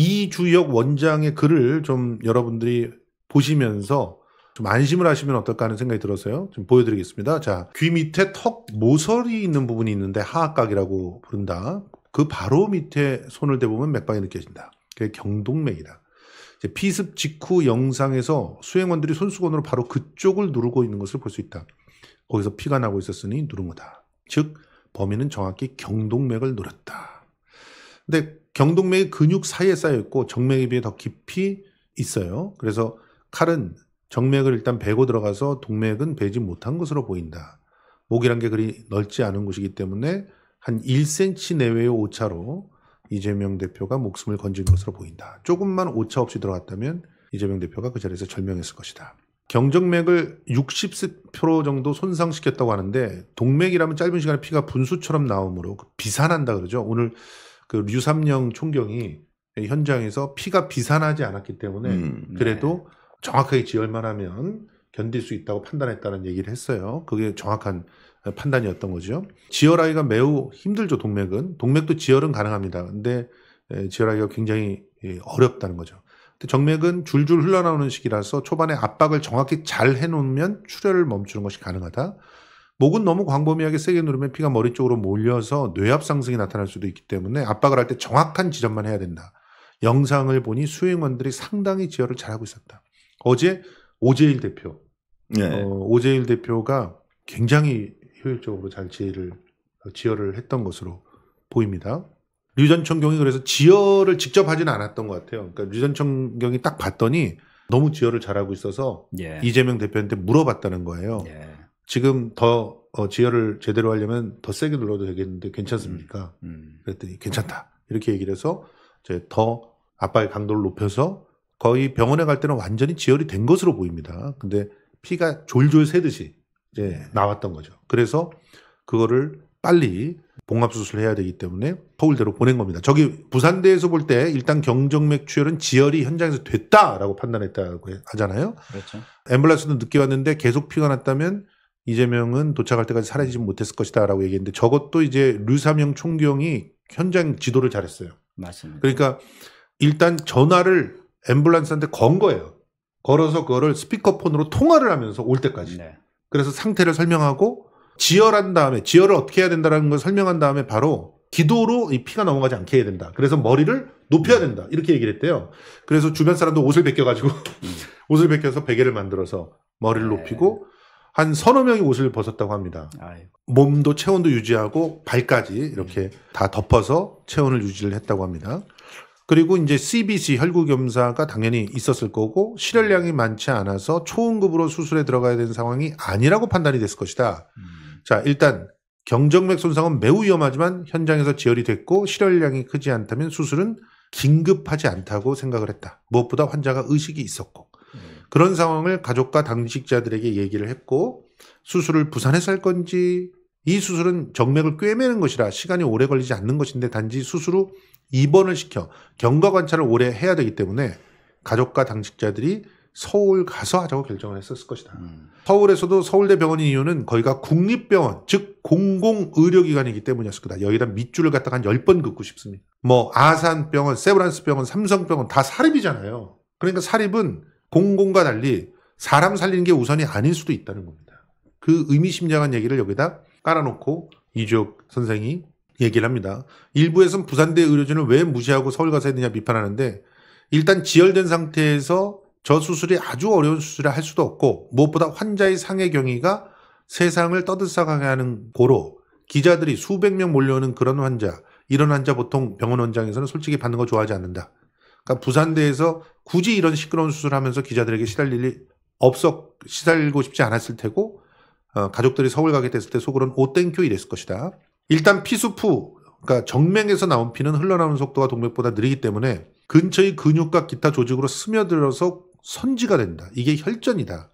이주혁 원장의 글을 좀 여러분들이 보시면서 좀 안심을 하시면 어떨까 하는 생각이 들어서요. 좀 보여드리겠습니다. 자, 귀 밑에 턱 모서리 있는 부분이 있는데 하악각이라고 부른다. 그 바로 밑에 손을 대보면 맥박이 느껴진다. 그게 경동맥이다. 피습 직후 영상에서 수행원들이 손수건으로 바로 그쪽을 누르고 있는 것을 볼 수 있다. 거기서 피가 나고 있었으니 누른 거다. 즉 범인은 정확히 경동맥을 누렸다 근데 경동맥의 근육 사이에 쌓여 있고 정맥에 비해 더 깊이 있어요. 그래서 칼은 정맥을 일단 베고 들어가서 동맥은 베지 못한 것으로 보인다. 목이란 게 그리 넓지 않은 곳이기 때문에 한 1cm 내외의 오차로 이재명 대표가 목숨을 건진 것으로 보인다. 조금만 오차 없이 들어갔다면 이재명 대표가 그 자리에서 절명했을 것이다. 경정맥을 60% 정도 손상시켰다고 하는데 동맥이라면 짧은 시간에 피가 분수처럼 나오므로 그 비산한다 그러죠. 오늘 그 류삼령 총경이 현장에서 피가 비산하지 않았기 때문에 음, 네. 그래도 정확하게 지열만 하면 견딜 수 있다고 판단했다는 얘기를 했어요. 그게 정확한 판단이었던 거죠. 지혈하기가 매우 힘들죠, 동맥은. 동맥도 지혈은 가능합니다. 근데 지혈하기가 굉장히 예, 어렵다는 거죠. 정맥은 줄줄 흘러나오는 식이라서 초반에 압박을 정확히 잘 해놓으면 출혈을 멈추는 것이 가능하다. 목은 너무 광범위하게 세게 누르면 피가 머리 쪽으로 몰려서 뇌압 상승이 나타날 수도 있기 때문에 압박을 할 때 정확한 지점만 해야 된다. 영상을 보니 수행원들이 상당히 지혈을 잘하고 있었다. 어제 오재일 대표, 네. 어, 오재일 대표가 굉장히 효율적으로 잘 지혜를 지혈을 했던 것으로 보입니다. 류전청경이 그래서 지혈을 직접 하지는 않았던 것 같아요. 그러니까 류전청경이 딱 봤더니 너무 지혈을 잘하고 있어서 예. 이재명 대표한테 물어봤다는 거예요. 예. 지금 더 어, 지혈을 제대로 하려면 더 세게 눌러도 되겠는데 괜찮습니까? 음, 음. 그랬더니 괜찮다 이렇게 얘기를 해서 이제 더 아빠의 강도를 높여서 거의 병원에 갈 때는 완전히 지혈이 된 것으로 보입니다. 근데 피가 졸졸 새듯이 이제 네. 나왔던 거죠. 그래서 그거를 빨리 봉합수술을 해야 되기 때문에 서울대로 보낸 겁니다. 저기 부산대에서 볼 때 일단 경정맥 출혈은 지혈이 현장에서 됐다라고 판단했다고 하잖아요. 그렇죠. 앰블라스도 늦게 왔는데 계속 피가 났다면 이재명은 도착할 때까지 사라지지 못했을 것이다라고 얘기했는데 저것도 이제 류사명 총경이 현장 지도를 잘했어요. 맞습니다. 그러니까 일단 전화를 앰뷸런스한테 건 거예요. 걸어서 그거를 스피커폰으로 통화를 하면서 올 때까지. 네. 그래서 상태를 설명하고 지혈한 다음에 지혈을 어떻게 해야 된다라는 걸 설명한 다음에 바로 기도로 이 피가 넘어가지 않게 해야 된다. 그래서 머리를 높여야 된다. 이렇게 얘기를 했대요. 그래서 주변 사람도 옷을 벗겨가지고 음. 옷을 벗겨서 베개를 만들어서 머리를 네. 높이고 네. 한 서너 명이 옷을 벗었다고 합니다. 아이고. 몸도 체온도 유지하고 발까지 이렇게 네. 다 덮어서 체온을 유지를 했다고 합니다. 그리고 이제 CBC 혈구겸사가 당연히 있었을 거고 실혈량이 많지 않아서 초응급으로 수술에 들어가야 되는 상황이 아니라고 판단이 됐을 것이다. 음. 자, 일단 경정맥 손상은 매우 위험하지만 현장에서 지혈이 됐고 실혈량이 크지 않다면 수술은 긴급하지 않다고 생각을 했다. 무엇보다 환자가 의식이 있었고 그런 상황을 가족과 당직자들에게 얘기를 했고 수술을 부산에서 할 건지 이 수술은 정맥을 꿰매는 것이라 시간이 오래 걸리지 않는 것인데 단지 수술 후 입원을 시켜 경과 관찰을 오래 해야 되기 때문에 가족과 당직자들이 서울 가서 하자고 결정을 했었을 것이다. 음. 서울에서도 서울대 병원인 이유는 거기가 국립병원, 즉 공공의료기관이기 때문이었을 거다. 여기다 밑줄을 갖다가 한 10번 긋고 싶습니다. 뭐 아산병원, 세브란스병원, 삼성병원 다 사립이잖아요. 그러니까 사립은 공공과 달리 사람 살리는 게 우선이 아닐 수도 있다는 겁니다. 그 의미심장한 얘기를 여기다 깔아놓고 이주혁 선생이 얘기를 합니다. 일부에선 부산대 의료진을 왜 무시하고 서울 가서 했느냐 비판하는데 일단 지혈된 상태에서 저 수술이 아주 어려운 수술을 할 수도 없고 무엇보다 환자의 상해 경위가 세상을 떠들썩하게 하는 고로 기자들이 수백 명 몰려오는 그런 환자 이런 환자 보통 병원 원장에서는 솔직히 받는 거 좋아하지 않는다. 그러니까 부산대에서 굳이 이런 시끄러운 수술하면서 을 기자들에게 시달릴 일 없었 시달리고 싶지 않았을 테고 어, 가족들이 서울 가게 됐을 때 속으로는 오땡큐 이랬을 것이다. 일단 피수푸 그러니까 정맥에서 나온 피는 흘러나오는 속도가 동맥보다 느리기 때문에 근처의 근육과 기타 조직으로 스며들어서 선지가 된다. 이게 혈전이다.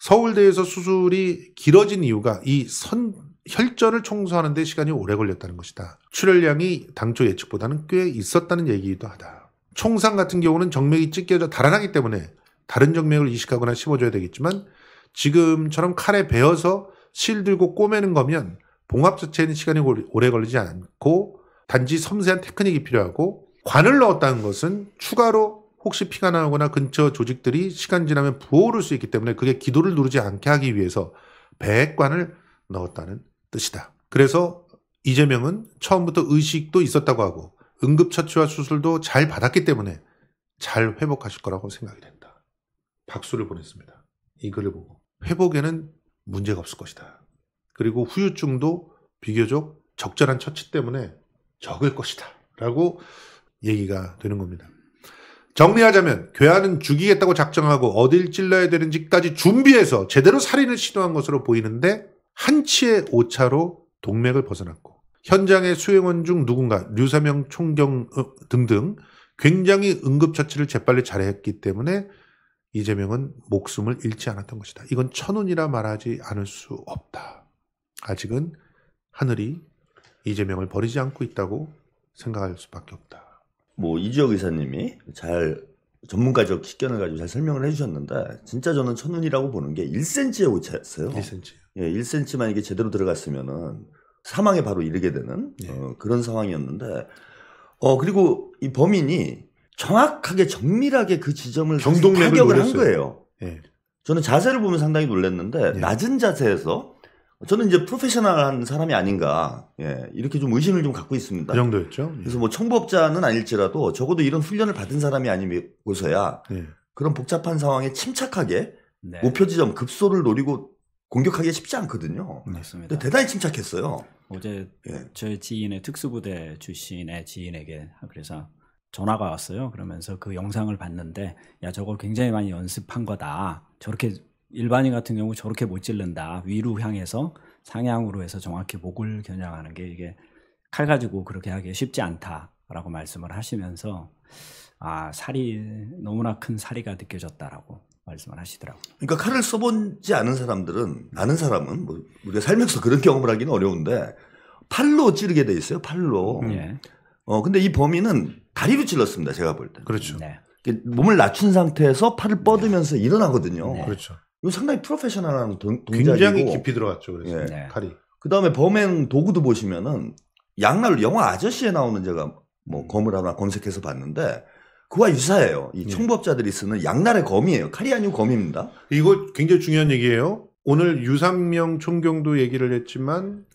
서울대에서 수술이 길어진 이유가 이 선, 혈전을 청소하는 데 시간이 오래 걸렸다는 것이다. 출혈량이 당초 예측보다는 꽤 있었다는 얘기이기도 하다. 총상 같은 경우는 정맥이 찢겨져 달아나기 때문에 다른 정맥을 이식하거나 심어줘야 되겠지만 지금처럼 칼에 베어서 실 들고 꼬매는 거면 봉합 자체는 시간이 오래 걸리지 않고 단지 섬세한 테크닉이 필요하고 관을 넣었다는 것은 추가로 혹시 피가 나거나 근처 조직들이 시간 지나면 부어오를 수 있기 때문에 그게 기도를 누르지 않게 하기 위해서 백관을 넣었다는 뜻이다. 그래서 이재명은 처음부터 의식도 있었다고 하고 응급처치와 수술도 잘 받았기 때문에 잘 회복하실 거라고 생각이 된다. 박수를 보냈습니다. 이 글을 보고. 회복에는 문제가 없을 것이다. 그리고 후유증도 비교적 적절한 처치 때문에 적을 것이다. 라고 얘기가 되는 겁니다. 정리하자면 교환은 죽이겠다고 작정하고 어딜 찔러야 되는지까지 준비해서 제대로 살인을 시도한 것으로 보이는데 한치의 오차로 동맥을 벗어났고 현장의 수행원 중 누군가 류사명 총경 어, 등등 굉장히 응급처치를 재빨리 잘했기 때문에 이재명은 목숨을 잃지 않았던 것이다. 이건 천운이라 말하지 않을 수 없다. 아직은 하늘이 이재명을 버리지 않고 있다고 생각할 수밖에 없다. 뭐 이지혁 의사님이 잘 전문가적 식견을 가지고 잘 설명을 해주셨는데 진짜 저는 천운이라고 보는 게 1cm의 오차였어요. 1cm. 예, 1cm만 이게 제대로 들어갔으면은 사망에 바로 이르게 되는 네. 어, 그런 상황이었는데 어 그리고 이 범인이 정확하게 정밀하게 그 지점을 타격을 한 거예요. 네. 저는 자세를 보면 상당히 놀랐는데 네. 낮은 자세에서 저는 이제 프로페셔널한 사람이 아닌가 예, 이렇게 좀 의심을 좀 갖고 있습니다. 그 정도였죠. 네. 그래서 뭐 청부업자는 아닐지라도 적어도 이런 훈련을 받은 사람이 아니고서야 네. 그런 복잡한 상황에 침착하게 목표 네. 지점 급소를 노리고 공격하기 가 쉽지 않거든요. 네, 맞습니다. 대단히 침착했어요. 어제 예. 저희 지인의 특수부대 출신의 지인에게 그래서 전화가 왔어요. 그러면서 그 영상을 봤는데 야 저걸 굉장히 많이 연습한 거다. 저렇게 일반인 같은 경우 저렇게 못찔른다 위로 향해서 상향으로 해서 정확히 목을 겨냥하는 게 이게 칼 가지고 그렇게 하기 쉽지 않다라고 말씀을 하시면서 아 살이 너무나 큰 살이가 느껴졌다라고 말씀을 하시더라고요. 그러니까 칼을 써본지 않은 사람들은 아는 사람은 뭐 우리가 살면서 그런 경험을 하기는 어려운데 팔로 찌르게 돼 있어요. 팔로. 네. 어 근데 이 범인은 다리로 찔렀습니다. 제가 볼 때. 그렇죠. 네. 몸을 낮춘 상태에서 팔을 뻗으면서 네. 일어나거든요. 네. 그렇죠. 이거 상당히 프로페셔널한 동, 작이고 굉장히 깊이 들어갔죠. 그래서 칼이. 예. 네. 그다음에 범행 도구도 보시면은 양날 영화 아저씨에 나오는 제가 뭐 검을 하나 검색해서 봤는데 그와 유사해요. 이 청부업자들이 예. 쓰는 양날의 검이에요. 칼이 아니고 검입니다. 이거 굉장히 중요한 얘기예요. 오늘 유산명 총경도 얘기를 했지만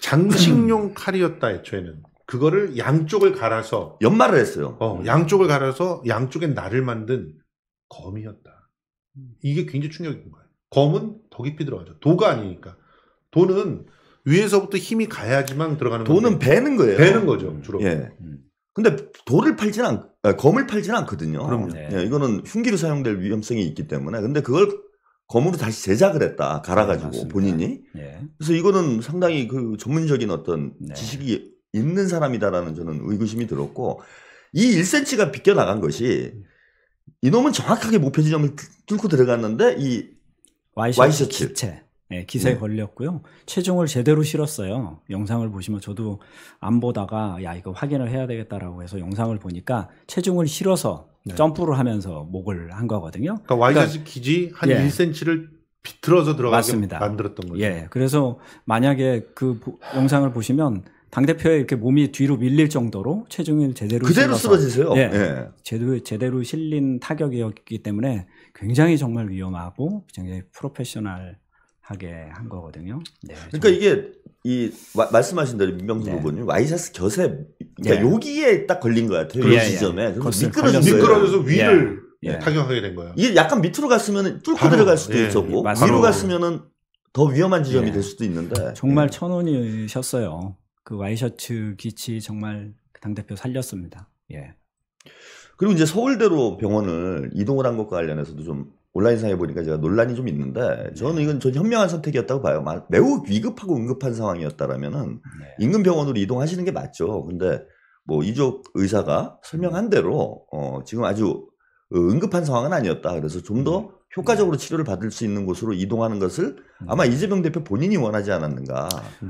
장식용 칼이었다 애초에는. 그거를 양쪽을 갈아서 연말을 했어요. 어, 양쪽을 갈아서 양쪽에 날을 만든 검이었다. 이게 굉장히 충격인 거예요. 검은 더 깊이 들어가죠. 도가 아니니까. 도는 위에서부터 힘이 가야지만 들어가는 돈은 건데. 배는 거예요. 배는 거죠, 주로. 예. 음. 근데 돌을 팔진 않, 아, 검을 팔지는 않거든요. 그럼요. 네. 예, 이거는 흉기로 사용될 위험성이 있기 때문에. 근데 그걸 검으로 다시 제작을 했다. 갈아가지고 네, 본인이. 네. 그래서 이거는 상당히 그 전문적인 어떤 네. 지식이 있는 사람이다라는 저는 의구심이 들었고 이 1cm가 비껴나간 것이 이놈은 정확하게 목표 지점을 뚫고 들어갔는데 이 와이셔츠, 와이셔츠 기체. 네, 기사에 네. 걸렸고요. 체중을 제대로 실었어요. 영상을 보시면 저도 안 보다가 야 이거 확인을 해야 되겠다라고 해서 영상을 보니까 체중을 실어서 네. 점프를 하면서 목을 한 거거든요. 그러니까 와이셔 그러니까, 기지 한 예. 1cm를 비틀어서 들어가게 맞습니다. 만들었던 거죠. 예. 그래서 만약에 그 보, 영상을 보시면 당 대표의 이렇게 몸이 뒤로 밀릴 정도로 체중을 제대로 그대로 쓰러지세요. 예, 예. 제대로 제대로 실린 타격이었기 때문에 굉장히 정말 위험하고 굉장히 프로페셔널 하게 한 거거든요. 네, 그러니까 이게 이 와, 말씀하신 대로 민명수 네. 후보님 네. 와이셔츠 겨에 그러니까 네. 여기에 딱 걸린 것 같아요. 예, 이 지점에 미끄러졌어 미끄러져서 네. 위를 예. 타격하게 된 거예요. 이게 약간 밑으로 갔으면 뚫고 바로, 들어갈 수도 예. 있었고 맞 위로 갔으면더 위험한 지점이 될 수도 있는데 정말 천 원이셨어요. 그 와이셔츠 기치 정말 당 대표 살렸습니다. 예. 그리고 이제 서울대로 병원을 이동을 한 것과 관련해서도 좀 온라인상에 보니까 제가 논란이 좀 있는데 저는 네. 이건 전 현명한 선택이었다고 봐요. 매우 위급하고 응급한 상황이었다라면은 인근 네. 병원으로 이동하시는 게 맞죠. 근데 뭐 이쪽 의사가 설명한 음. 대로 어 지금 아주 응급한 상황은 아니었다. 그래서 좀더 음. 네. 효과적으로 치료를 받을 수 있는 곳으로 이동하는 것을 음. 아마 이재명 대표 본인이 원하지 않았는가.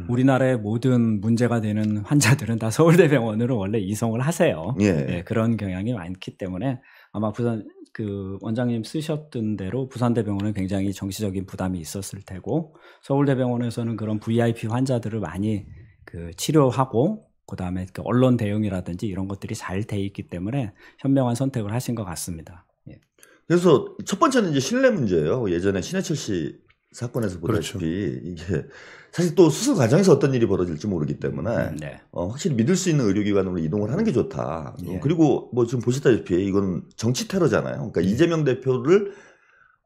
우리나라의 모든 문제가 되는 환자들은 다 서울대병원으로 원래 이송을 하세요. 예. 네, 그런 경향이 많기 때문에 아마 부산 그 원장님 쓰셨던 대로 부산대병원은 굉장히 정치적인 부담이 있었을 테고 서울대병원에서는 그런 VIP 환자들을 많이 그 치료하고 그다음에 그 언론 대응이라든지 이런 것들이 잘 돼 있기 때문에 현명한 선택을 하신 것 같습니다. 예. 그래서 첫 번째는 이제 신뢰 문제예요. 예전에 신해철 씨 사건에서 그렇죠. 보다시피 그렇죠. 이게 사실 또 수술 과정에서 어떤 일이 벌어질지 모르기 때문에 음, 네. 어, 확실히 믿을 수 있는 의료기관으로 이동을 하는 게 좋다. 뭐 예. 그리고 뭐 지금 보시다시피 이건 정치 테러잖아요. 그러니까 예. 이재명 대표를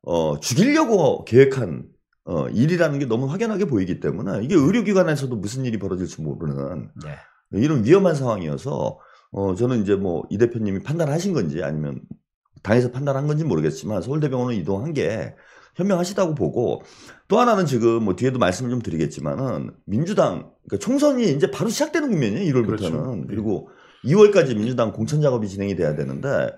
어, 죽이려고 계획한 어, 일이라는 게 너무 확연하게 보이기 때문에 이게 음. 의료기관에서도 무슨 일이 벌어질지 모르는 예. 이런 위험한 상황이어서 어, 저는 이제 뭐 이 대표님이 판단하신 건지 아니면 당에서 판단한 건지 모르겠지만 서울대병원으 이동한 게 현명하시다고 보고 또 하나는 지금 뭐 뒤에도 말씀을 좀 드리겠지만은 민주당 그러니까 총선이 이제 바로 시작되는 국면이에요. 1월부터는 그렇죠. 네. 그리고 2월까지 민주당 공천 작업이 진행이 돼야 되는데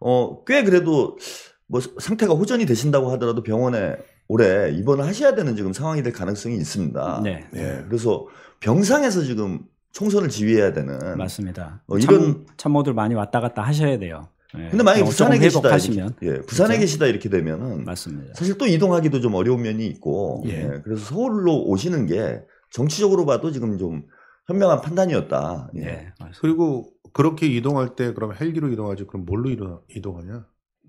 어꽤 그래도 뭐 상태가 호전이 되신다고 하더라도 병원에 올해 입원을 하셔야 되는 지금 상황이 될 가능성이 있습니다. 네. 예, 그래서 병상에서 지금 총선을 지휘해야 되는 맞습니다. 어, 이런 참모들 많이 왔다 갔다 하셔야 돼요. 네. 근데 만약에 부산에 계시다 시면 예, 부산에 그렇 계시다 이렇게 되면은 맞습니다. 사실 또 이동하기도 좀 어려운 면이 있고 예. 예. 그래서 서울로 오시는 게 정치적으로 봐도 지금 좀 현명한 판단이었다. 예. 예. 그리고 그렇게 이동할 때 그럼 헬기로 이동하지 그럼 뭘로 이동, 이동하냐?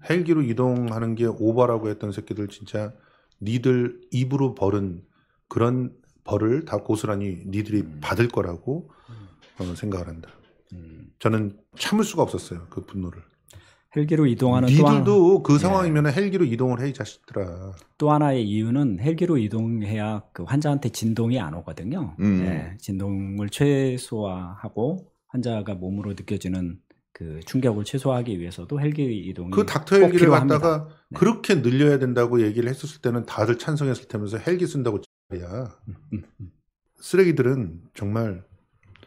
헬기로 이동하는 게 오바라고 했던 새끼들 진짜 니들 입으로 벌은 그런 벌을 다 고스란히 니들이 음. 받을 거라고 음. 어, 생각을 한다. 음. 저는 참을 수가 없었어요 그 분노를. 헬기로 이동하는 미들도 그 상황이면 예. 헬기로 이동을 해이 자식들아. 또 하나의 이유는 헬기로 이동해야 그 환자한테 진동이 안 오거든요. 음. 예, 진동을 최소화하고 환자가 몸으로 느껴지는 그 충격을 최소화하기 위해서도 헬기 이동이 그 닥터 헬기를 갖다가 네. 그렇게 늘려야 된다고 얘기를 했었을 때는 다들 찬성했을 테면서 헬기 쓴다고 야 음, 음, 음. 쓰레기들은 정말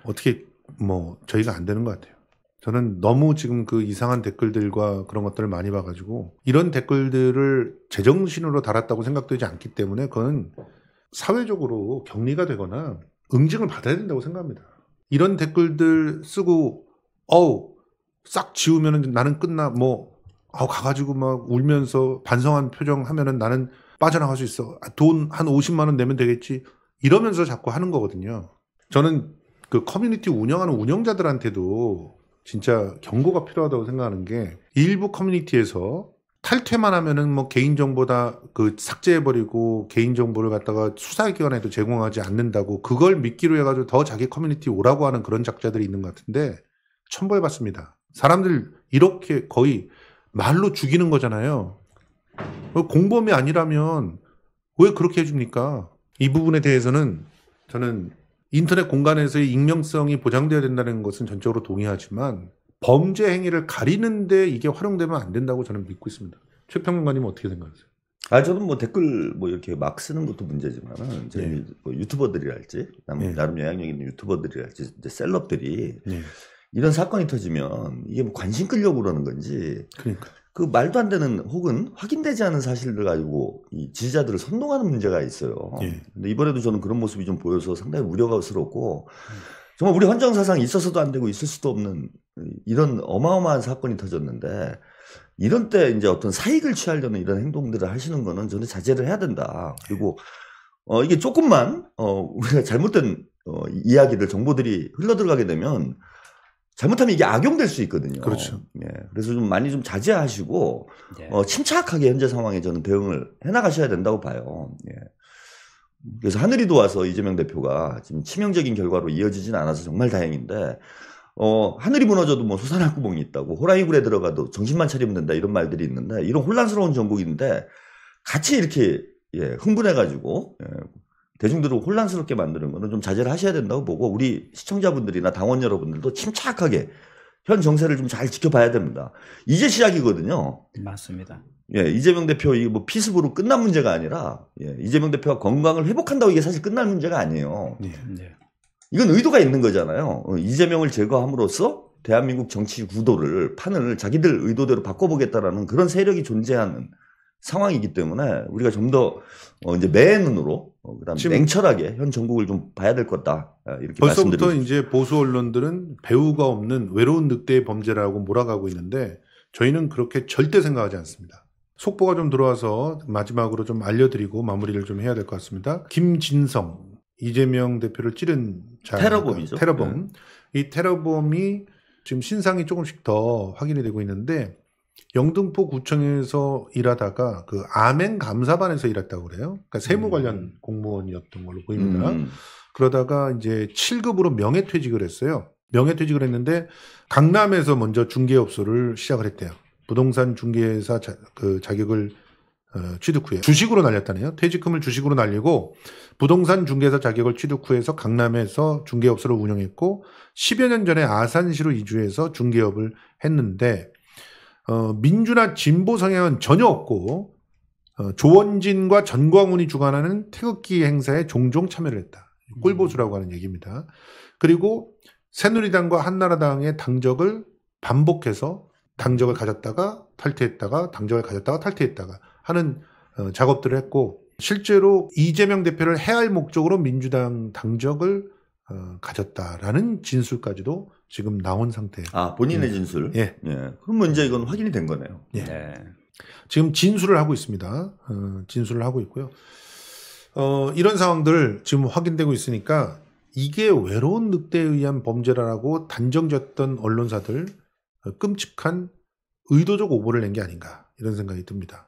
어떻게 뭐 저희가 안 되는 것 같아요. 저는 너무 지금 그 이상한 댓글들과 그런 것들을 많이 봐가지고 이런 댓글들을 제정신으로 달았다고 생각되지 않기 때문에 그건 사회적으로 격리가 되거나 응징을 받아야 된다고 생각합니다. 이런 댓글들 쓰고 어우 싹지우면 나는 끝나 뭐아 가가지고 막 울면서 반성한 표정 하면은 나는 빠져나갈 수 있어 아, 돈한 50만 원 내면 되겠지 이러면서 자꾸 하는 거거든요. 저는 그 커뮤니티 운영하는 운영자들한테도 진짜 경고가 필요하다고 생각하는 게 일부 커뮤니티에서 탈퇴만 하면은 뭐 개인정보 다그 삭제해버리고 개인정보를 갖다가 수사기관에도 제공하지 않는다고 그걸 믿기로 해가지고 더 자기 커뮤니티 오라고 하는 그런 작자들이 있는 것 같은데 천벌받습니다. 사람들 이렇게 거의 말로 죽이는 거잖아요. 어, 공범이 아니라면 왜 그렇게 해줍니까? 이 부분에 대해서는 저는 인터넷 공간에서의 익명성이 보장돼야 된다는 것은 전적으로 동의하지만 범죄 행위를 가리는데 이게 활용되면 안 된다고 저는 믿고 있습니다. 최평관님 어떻게 생각하세요? 아 저는 뭐 댓글 뭐 이렇게 막 쓰는 것도 문제지만은 이제 네. 뭐 유튜버들이랄지 네. 나름 영향력 있는 유튜버들이랄지 이제 셀럽들이 네. 이런 사건이 터지면 이게 뭐 관심 끌려고 그러는 건지 그러니까. 그 말도 안 되는 혹은 확인되지 않은 사실들 가지고 이 지지자들을 선동하는 문제가 있어요. 예. 근데 이번에도 저는 그런 모습이 좀 보여서 상당히 우려가스럽고 정말 우리 헌정 사상 있어서도 안 되고 있을 수도 없는 이런 어마어마한 사건이 터졌는데 이런 때 이제 어떤 사익을 취하려는 이런 행동들을 하시는 거는 저는 자제를 해야 된다. 그리고 어 이게 조금만 어 우리가 잘못된 어 이야기들 정보들이 흘러 들어가게 되면 잘못하면 이게 악용될 수 있거든요. 그렇죠. 예. 그래서 좀 많이 좀 자제하시고 예. 어, 침착하게 현재 상황에 저는 대응을 해나가셔야 된다고 봐요. 예. 그래서 하늘이 도와서 이재명 대표가 지금 치명적인 결과로 이어지진 않아서 정말 다행인데 어, 하늘이 무너져도 뭐 소산할 구멍이 있다고 호랑이 굴에 들어가도 정신만 차리면 된다 이런 말들이 있는데 이런 혼란스러운 전국인데 같이 이렇게 예, 흥분해가지고 예, 대중들을 혼란스럽게 만드는 거는 좀 자제를 하셔야 된다고 보고 우리 시청자분들이나 당원 여러분들도 침착하게 현 정세를 좀 잘 지켜봐야 됩니다. 이제 시작이거든요. 맞습니다. 예, 이재명 대표 이뭐 피습으로 끝난 문제가 아니라 예, 이재명 대표가 건강을 회복한다고 이게 사실 끝날 문제가 아니에요. 네, 네. 이건 의도가 있는 거잖아요. 어, 이재명을 제거함으로써 대한민국 정치 구도를 판을 자기들 의도대로 바꿔보겠다라는 그런 세력이 존재하는 상황이기 때문에 우리가 좀더어 이제 매의 눈으로 어 그다음 냉철하게 현정국을좀 봐야 될 거다 아, 이렇게 벌써부터 말씀드리고 이제 보수 언론들은 배우가 없는 외로운 늑대의 범죄라고 몰아가고 있는데 저희는 그렇게 절대 생각하지 않습니다. 속보가 좀 들어와서 마지막으로 좀 알려드리고 마무리를 좀 해야 될 것 같습니다. 김진성 이재명 대표를 찌른 자 테러범이죠. 테러범 네. 이 테러범이 지금 신상이 조금씩 더 확인이 되고 있는데 영등포 구청에서 일하다가 그 아멘 감사반에서 일했다고 그래요. 그러니까 세무 음. 관련 음. 공무원이었던 걸로 보입니다. 음. 그러다가 이제 7급으로 명예퇴직을 했어요. 명예퇴직을 했는데 강남에서 먼저 중개업소를 시작을 했대요. 부동산 중개사 자, 그 자격을 어, 취득 후에 주식으로 날렸다네요. 퇴직금을 주식으로 날리고 부동산 중개사 자격을 취득 후에서 강남에서 중개업소를 운영했고 10여 년 전에 아산시로 이주해서 중개업을 했는데 어, 민주나 진보 성향은 전혀 없고 어, 조원진과 전광훈이 주관하는 태극기 행사에 종종 참여를 했다. 음. 꿀보수라고 하는 얘기입니다. 그리고 새누리당과 한나라당의 당적을 반복해서 당적을 가졌다가 탈퇴했다가 당적을 가졌다가 탈퇴했다가 하는 어, 작업들을 했고 실제로 이재명 대표를 해할 목적으로 민주당 당적을 어, 가졌다라는 진술까지도 지금 나온 상태예요. 아 본인의 예. 진술. 예. 예. 그러면 이제 이건 확인이 된 거네요. 예. 네. 지금 진술을 하고 있습니다. 어, 진술을 하고 있고요. 어, 이런 상황들 지금 확인되고 있으니까 이게 외로운 늑대에 의한 범죄라고 단정졌던 언론사들 어, 끔찍한 의도적 오보를 낸 게 아닌가 이런 생각이 듭니다.